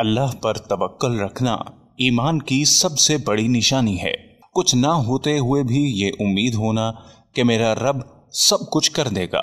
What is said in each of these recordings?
अल्लाह पर तवक्कल रखना ईमान की सबसे बड़ी निशानी है कुछ ना होते हुए भी ये उम्मीद होना कि मेरा रब सब कुछ कर देगा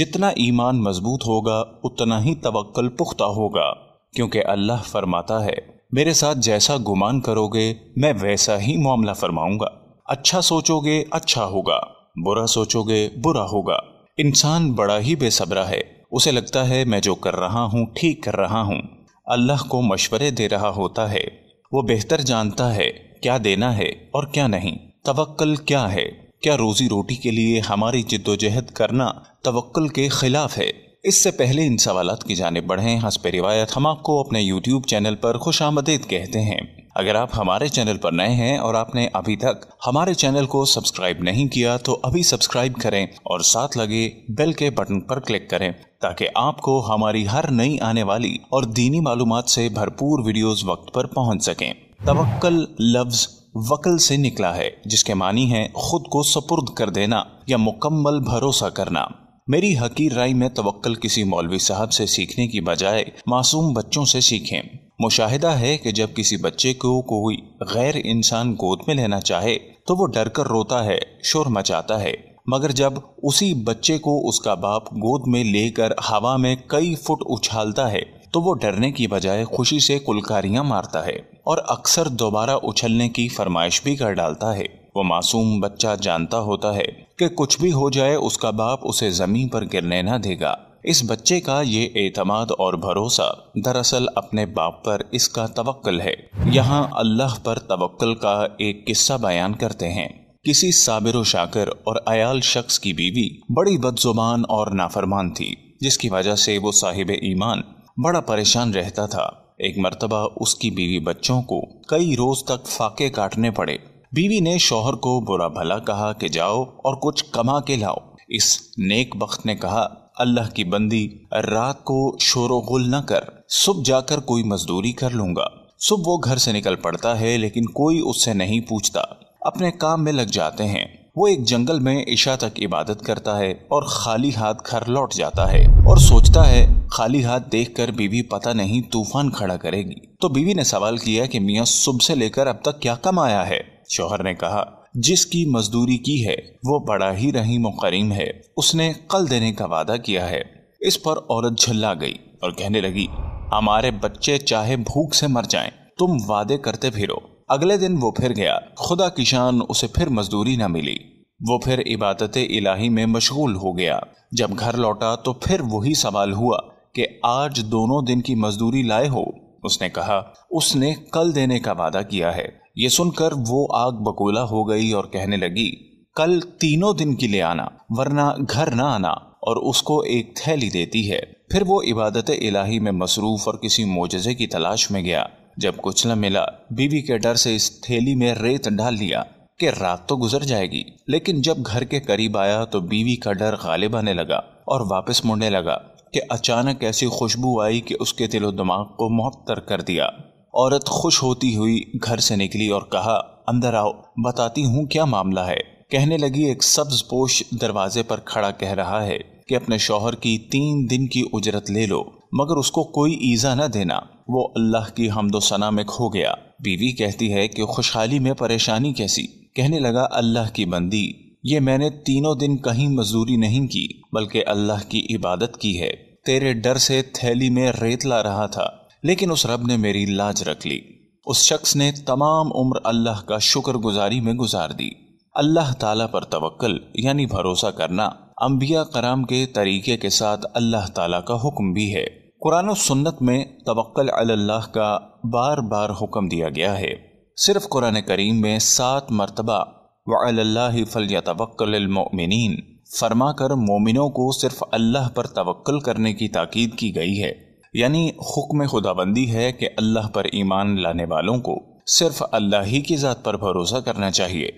जितना ईमान मजबूत होगा उतना ही तवक्कल पुख्ता होगा क्योंकि अल्लाह फरमाता है मेरे साथ जैसा गुमान करोगे मैं वैसा ही मामला फरमाऊंगा अच्छा सोचोगे अच्छा होगा बुरा सोचोगे बुरा होगा इंसान बड़ा ही बेसब्रा है उसे लगता है मैं जो कर रहा हूँ ठीक कर रहा हूँ अल्लाह को मशवरे दे रहा होता है वो बेहतर जानता है क्या देना है और क्या नहीं तवक्कल क्या है क्या रोजी रोटी के लिए हमारी जिद्दोजहद करना तवक्कल के खिलाफ है इससे पहले इन सवाल की जानब बढ़ें हंस पे रिवायत हम आपको अपने यूट्यूब चैनल पर खुश आमदेद कहते हैं अगर आप हमारे चैनल पर नए हैं और आपने अभी तक हमारे चैनल को सब्सक्राइब नहीं किया तो अभी सब्सक्राइब करें और साथ लगे बेल के बटन पर क्लिक करें ताकि आपको हमारी हर नई आने वाली और दीनी मालूम से भरपूर वीडियोस वक्त पर पहुंच सकें तवक्कल लफ्ज वकल से निकला है जिसके मानी है खुद को सपुर्द कर देना या मुकम्मल भरोसा करना मेरी हकीर राय में तवक्ल किसी मौलवी साहब से सीखने की बजाय मासूम बच्चों से सीखें मुशाहिदा है कि जब किसी बच्चे को कोई गैर इंसान गोद में लेना चाहे तो वो डर कर रोता है शोर मचाता है मगर जब उसी बच्चे को उसका बाप गोद में लेकर हवा में कई फुट उछालता है तो वो डरने की बजाय खुशी से कुलकारियां मारता है और अक्सर दोबारा उछलने की फरमाइश भी कर डालता है वो मासूम बच्चा जानता होता है कि कुछ भी हो जाए उसका बाप उसे जमीन पर गिरने ना देगा इस बच्चे का ये एतमाद और भरोसा दरअसल अपने बाप पर इसका तवक्ल है यहाँ अल्लाह पर तवक्ल का एक किस्सा बयान करते हैं किसी साबिर शाकर और अयाल शख्स की बीवी बड़ी बदजुबान और नाफरमान थी जिसकी वजह से वो साहिब ईमान बड़ा परेशान रहता था एक मरतबा उसकी बीवी बच्चों को कई रोज तक फाके काटने पड़े बीवी ने शोहर को बुरा भला कहा कि जाओ और कुछ कमा के लाओ इस नेक वक्त ने कहा अल्लाह की बंदी रात को शोरगुल न कर सुबह जाकर कोई मजदूरी कर लूंगा सुबह वो घर से निकल पड़ता है लेकिन कोई उससे नहीं पूछता अपने काम में लग जाते हैं वो एक जंगल में ईशा तक इबादत करता है और खाली हाथ घर लौट जाता है और सोचता है खाली हाथ देखकर बीवी पता नहीं तूफान खड़ा करेगी तो बीवी ने सवाल किया कि मियाँ सुबह से लेकर अब तक क्या कमाया है शोहर ने कहा जिसकी मजदूरी की है वो बड़ा ही रहीम करीम है उसने कल देने का वादा किया है इस पर औरत झल्ला गई और कहने लगी हमारे बच्चे चाहे भूख से मर जाएं, तुम वादे करते फिरो अगले दिन वो फिर गया खुदा किसान उसे फिर मजदूरी न मिली वो फिर इबादत इलाही में मशगूल हो गया जब घर लौटा तो फिर वही सवाल हुआ कि आज दोनों दिन की मजदूरी लाए हो उसने कहा उसने कल देने का वादा किया है ये सुनकर वो आग बकोला हो गई और कहने लगी कल तीनों दिन के लिए आना वरना घर ना आना और उसको एक थैली देती है फिर वो इबादत इलाही में मसरूफ और किसी मोजे की तलाश में गया जब कुछ न मिला बीवी के डर से इस थैली में रेत डाल लिया कि रात तो गुजर जाएगी लेकिन जब घर के करीब आया तो बीवी का डर गालिब आने लगा और वापस मुड़ने लगा कि अचानक ऐसी खुशबू आई कि उसके दिलो दिमाग को मुहतर कर दिया औरत खुश होती हुई घर से निकली और कहा अंदर आओ बताती हूँ क्या मामला है कहने लगी एक सब्ज पोश दरवाजे पर खड़ा कह रहा है कि अपने शोहर की तीन दिन की उजरत ले लो मगर उसको कोई ईजा न देना वो अल्लाह की हमदोसना में खो गया बीवी कहती है कि खुशहाली में परेशानी कैसी कहने लगा अल्लाह की बंदी ये मैंने तीनों दिन कहीं मजदूरी नहीं की बल्कि अल्लाह की इबादत की है तेरे डर से थैली में रेत ला रहा था लेकिन उस रब ने मेरी लाज रख ली उस शख्स ने तमाम उम्र अल्लाह का शुक्रगुजारी में गुजार दी अल्लाह ताला पर तवक्ल यानी भरोसा करना अम्बिया कराम के तरीके के साथ अल्लाह ताला का हुक्म भी है कुरान सुन्नत में तवक्ल अल्लाह का बार बार हुक्म दिया गया है सिर्फ कुरान करीम में सात मरतबा वल्ल या तवक्लिन फरमा कर मोमिनों को सिर्फ अल्लाह पर तवक्ल करने की ताकीद की गई है यानी हुक्म खुदाबंदी है कि अल्लाह पर ईमान लाने वालों को सिर्फ अल्लाह ही की ज़ात पर भरोसा करना चाहिए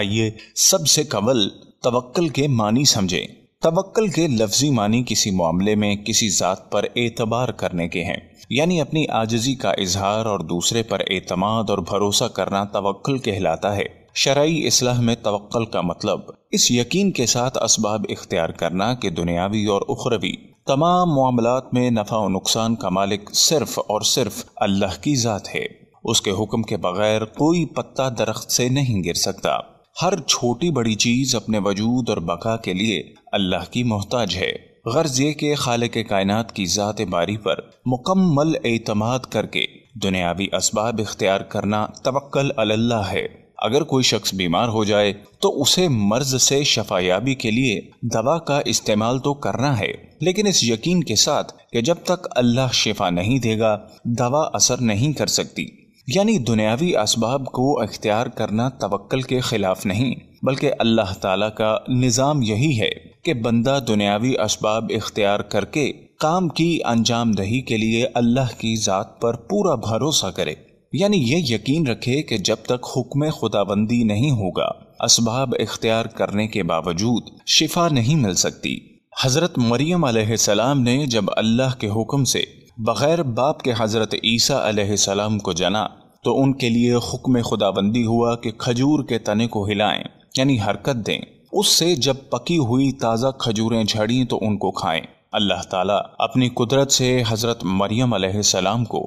आइए सबसे कबल तवक्ल के मानी समझें तवक्ल के लफ्जी मानी किसी मामले में किसी ज़ात पर एतबार करने के हैं यानी अपनी आजजी का इजहार और दूसरे पर एतमाद और भरोसा करना तवक्ल कहलाता है शराय इसलाह में तवक्ल का मतलब इस यकीन के साथ इसबाब इख्तियार करना कि दुनियावी और उखरवी तमाम मामलों में नफ़ा और नुकसान का मालिक सिर्फ और सिर्फ अल्लाह की ज़ात है उसके हुक्म के बगैर कोई पत्ता दरख्त से नहीं गिर सकता हर छोटी बड़ी चीज़ अपने वजूद और बका के लिए अल्लाह की मोहताज है गर्ज ये के खाल के कायनात की ज़ात बारी पर मुकम्मल एतमाद करके दुनियावी इसबाब इख्तियार करना तवक्ल अल्लाह है अगर कोई शख्स बीमार हो जाए तो उसे मर्ज से शफायाबी के लिए दवा का इस्तेमाल तो करना है लेकिन इस यकीन के साथ कि जब तक अल्लाह शिफा नहीं देगा दवा असर नहीं कर सकती यानी दुनियावी इसबाब को अख्तियार करना तवक्ल के खिलाफ नहीं बल्कि अल्लाह ताला का निज़ाम यही है कि बंदा दुनियावी इसबाब इख्तियार करके काम की दही के लिए अल्लाह की ज़ात पर पूरा भरोसा करे यानी ये यकीन रखे कि जब तक हुक्म खुदाबंदी नहीं होगा इसबाब इख्तियार करने के बावजूद शिफा नहीं मिल सकती हज़रत मरियम सलाम ने जब अल्लाह के हुक्म से बग़ैर बाप के हज़रत ईसा सलाम को जना तो उनके लिए हुक्म खुदाबंदी हुआ कि खजूर के तने को हिलाएं यानी हरकत दें उससे जब पकी हुई ताज़ा खजूरें झड़ी तो उनको खाएं अल्लाह ताला अपनी कुदरत से हज़रत मरियम सलाम को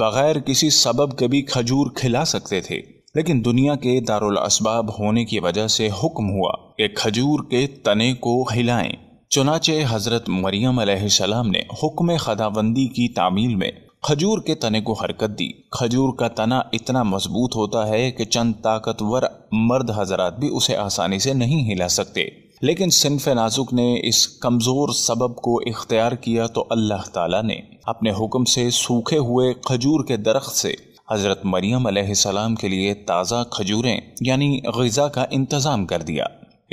बग़ैर किसी सबब के भी खजूर खिला सकते थे लेकिन दुनिया के दारुल असबाब होने की वजह से हुक्म हुआ कि खजूर के तने को हिलाएं चुनाचे हज़रत मरियम सलाम ने हुक्म खदाबंदी की तामील में खजूर के तने को हरकत दी खजूर का तना इतना मजबूत होता है कि चंद ताकतवर मर्द हजरात भी उसे आसानी से नहीं हिला सकते लेकिन सिनफ नाजुक ने इस कमज़ोर सबब को इख्तियार किया तो अल्लाह ताला ने अपने हुक्म से सूखे हुए खजूर के दरख्त से हज़रत मरियम सलाम के लिए ताज़ा खजूरें यानी गज़ा का इंतज़ाम कर दिया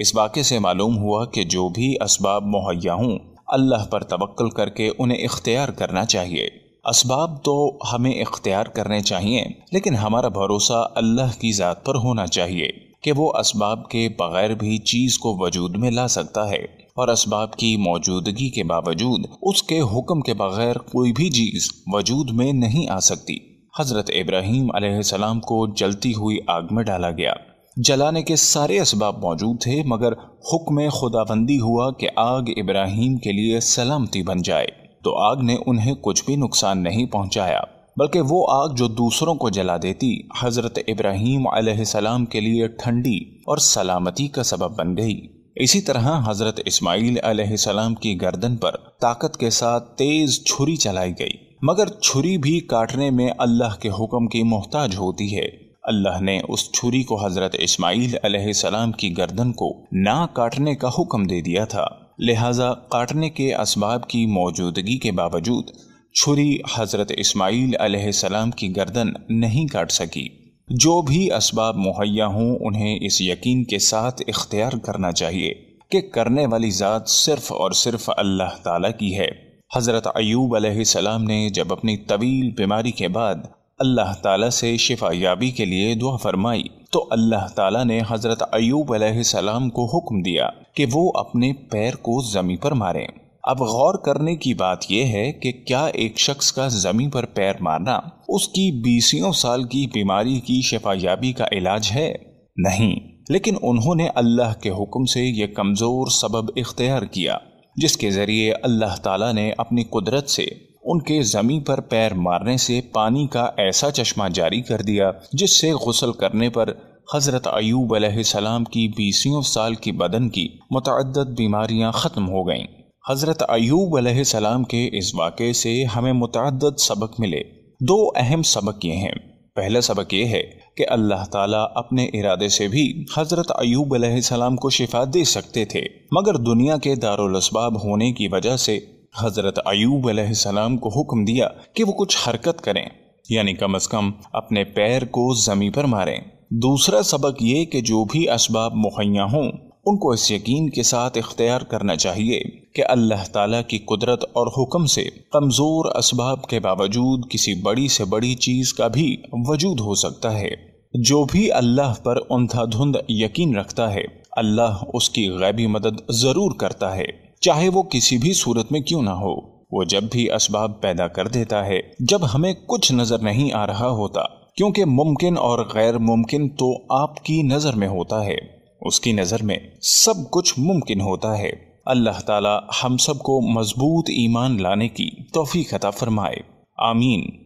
इस वाक़े से मालूम हुआ कि जो भी इसबाब मुहैया हों अल्लाह पर तवक्ल करके उन्हें इख्तियार करना चाहिए इसबाब तो हमें इख्तियार करने चाहिए लेकिन हमारा भरोसा अल्लाह की ज़ात पर होना चाहिए कि वो इसबाब के बगैर भी चीज़ को वजूद में ला सकता है और इसबाब की मौजूदगी के बावजूद उसके हुक्म के बगैर कोई भी चीज़ वजूद में नहीं आ सकती हज़रत इब्राहिम आसमाम को जलती हुई आग में डाला गया जलाने के सारे इसबाब मौजूद थे मगर हुक्म खुदाबंदी हुआ कि आग इब्राहिम के लिए सलामती बन जाए तो आग ने उन्हें कुछ भी नुकसान नहीं पहुंचाया बल्कि वो आग जो दूसरों को जला देती हजरत इब्राहिम सलाम के लिए ठंडी और सलामती का सबब बन गई इसी तरह हजरत इस्माइल सलाम की गर्दन पर ताकत के साथ तेज छुरी चलाई गई मगर छुरी भी काटने में अल्लाह के हुक्म की मोहताज होती है अल्लाह ने उस छुरी को हजरत इस्माइल सलाम की गर्दन को ना काटने का हुक्म दे दिया था लिहाजा काटने के इसबाब की मौजूदगी के बावजूद छुरी हज़रत इस्माइल अलैहिस्सलाम की गर्दन नहीं काट सकी जो भी इसबाब मुहैया हों उन्हें इस यकीन के साथ इख्तियार करना चाहिए कि करने वाली ज़ात सिर्फ़ और सिर्फ अल्लाह ताला की है हज़रत अयूब अलैहिस्सलाम ने जब अपनी तवील बीमारी के बाद अल्लाह ताला से शिफा याबी के लिए दुआ फरमाई तो अल्लाह ताला ने हज़रत अयूब सलाम को हुक्म दिया कि वो अपने पैर को ज़मी पर मारें अब गौर करने की बात यह है कि क्या एक शख्स का ज़मी पर पैर मारना उसकी बीसियों साल की बीमारी की शिफा याबी का इलाज है नहीं लेकिन उन्होंने अल्लाह के हुक्म से यह कमज़ोर सबब इख्तियार किया जिसके ज़रिए अल्लाह ताला ने अपनी कुदरत से उनके जमी पर पैर मारने से पानी का ऐसा चश्मा जारी कर दिया जिससे गसल करने पर हज़रत अयूब सलाम की बीसियों साल की बदन की मतद बीमारियां ख़त्म हो गईं हज़रत अयूब सलाम के इस वाक़े से हमें मतद सबक मिले दो अहम सबक ये हैं पहला सबक ये है कि अल्लाह ताला अपने इरादे से भी हज़रत अयूब सलाम को शिफा दे सकते थे मगर दुनिया के दारुलसबाब होने की वजह से हज़रत अयूब सलाम को हुक्म दिया कि वो कुछ हरकत करें यानी कम अज़ कम अपने पैर को ज़मी पर मारें दूसरा सबक ये कि जो भी इसबाब मुहैया हों उनको इस यकीन के साथ इख्तियार करना चाहिए कि अल्लाह ताला की कुदरत और हुक्म से कमज़ोर इसबाब के बावजूद किसी बड़ी से बड़ी चीज़ का भी वजूद हो सकता है जो भी अल्लाह पर उंधा धुंध यकीन रखता है अल्लाह उसकी गैबी मदद ज़रूर करता है चाहे वो किसी भी सूरत में क्यों ना हो वो जब भी असबाब पैदा कर देता है जब हमें कुछ नजर नहीं आ रहा होता क्योंकि मुमकिन और गैर मुमकिन तो आपकी नजर में होता है उसकी नजर में सब कुछ मुमकिन होता है अल्लाह ताला हम सबको मजबूत ईमान लाने की तोफ़ी खता फरमाए आमीन